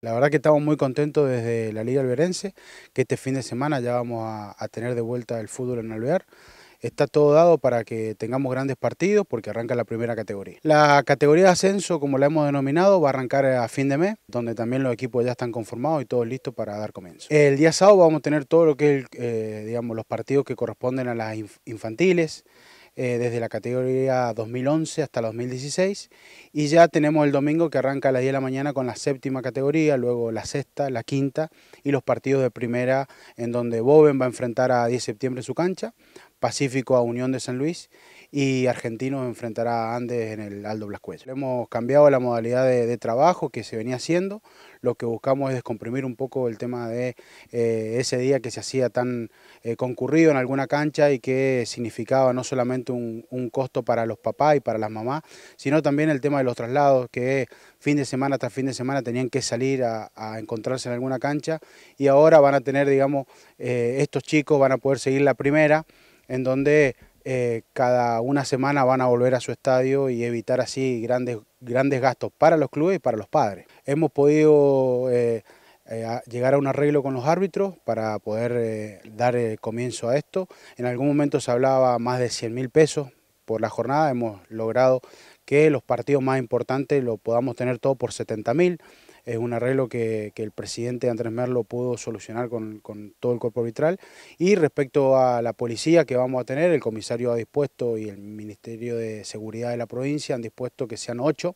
La verdad que estamos muy contentos desde la Liga Alberense, que este fin de semana ya vamos a, tener de vuelta el fútbol en Alvear. Está todo dado para que tengamos grandes partidos porque arranca la primera categoría. La categoría de ascenso, como la hemos denominado, va a arrancar a fin de mes, donde también los equipos ya están conformados y todos listos para dar comienzo. El día sábado vamos a tener todo lo que es, eh, digamos, los partidos que corresponden a las infantiles, eh, desde la categoría 2011 hasta 2016 y ya tenemos el domingo que arranca a las 10 de la mañana con la séptima categoría, luego la sexta, la quinta y los partidos de primera en donde Boven va a enfrentar a 10 de septiembre su cancha, Pacífico a Unión de San Luis y Argentinos enfrentará a Andes en el Aldo Cuello. Hemos cambiado la modalidad de, trabajo que se venía haciendo, lo que buscamos es descomprimir un poco el tema de eh, ese día que se hacía tan eh, concurrido en alguna cancha y que significaba no solamente un, costo para los papás y para las mamás, sino también el tema de los traslados, que fin de semana tras fin de semana tenían que salir a, encontrarse en alguna cancha y ahora van a tener, digamos, eh, estos chicos van a poder seguir la primera, en donde eh, cada una semana van a volver a su estadio y evitar así grandes, grandes gastos para los clubes y para los padres. Hemos podido eh, eh, llegar a un arreglo con los árbitros para poder dar comienzo a esto. En algún momento se hablaba más de 100 mil pesos por la jornada. Hemos logrado que los partidos más importantes lo podamos tener todo por 70.000... Es un arreglo que, el presidente Andrés Merlo pudo solucionar con, todo el cuerpo arbitral. Y respecto a la policía que vamos a tener, el comisario ha dispuesto y el Ministerio de Seguridad de la provincia han dispuesto que sean ocho.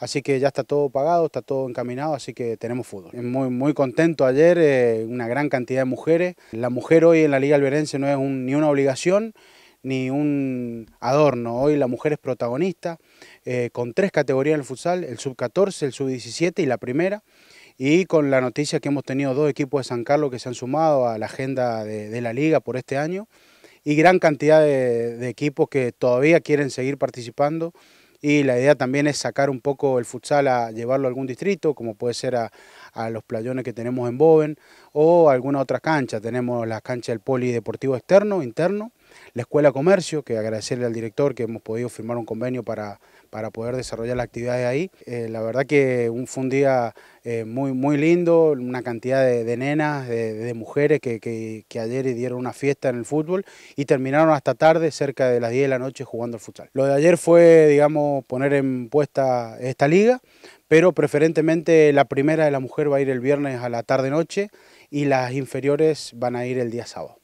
Así que ya está todo pagado, está todo encaminado, así que tenemos fútbol. Muy, contento ayer, eh, una gran cantidad de mujeres. La mujer hoy en la Liga Alberense no es ni una obligación, ni un adorno. Hoy la mujer es protagonista eh, con tres categorías en el futsal, el sub-14, el sub-17 y la primera. Y con la noticia que hemos tenido dos equipos de San Carlos que se han sumado a la agenda de, la liga por este año y gran cantidad de, equipos que todavía quieren seguir participando y la idea también es sacar un poco el futsal a llevarlo a algún distrito, como puede ser a, los playones que tenemos en Boven o alguna otra cancha. Tenemos la cancha del polideportivo externo, interno, la Escuela Comercio, que agradecerle al director que hemos podido firmar un convenio para, poder desarrollar las actividades ahí. Eh, la verdad que un, fue un día eh, muy, muy lindo, una cantidad de, nenas, de, mujeres que, ayer dieron una fiesta en el fútbol y terminaron hasta tarde, cerca de las 10 de la noche, jugando al futsal. Lo de ayer fue, digamos, poner en puesta esta liga, pero preferentemente la primera de la mujer va a ir el viernes a la tarde-noche y las inferiores van a ir el día sábado.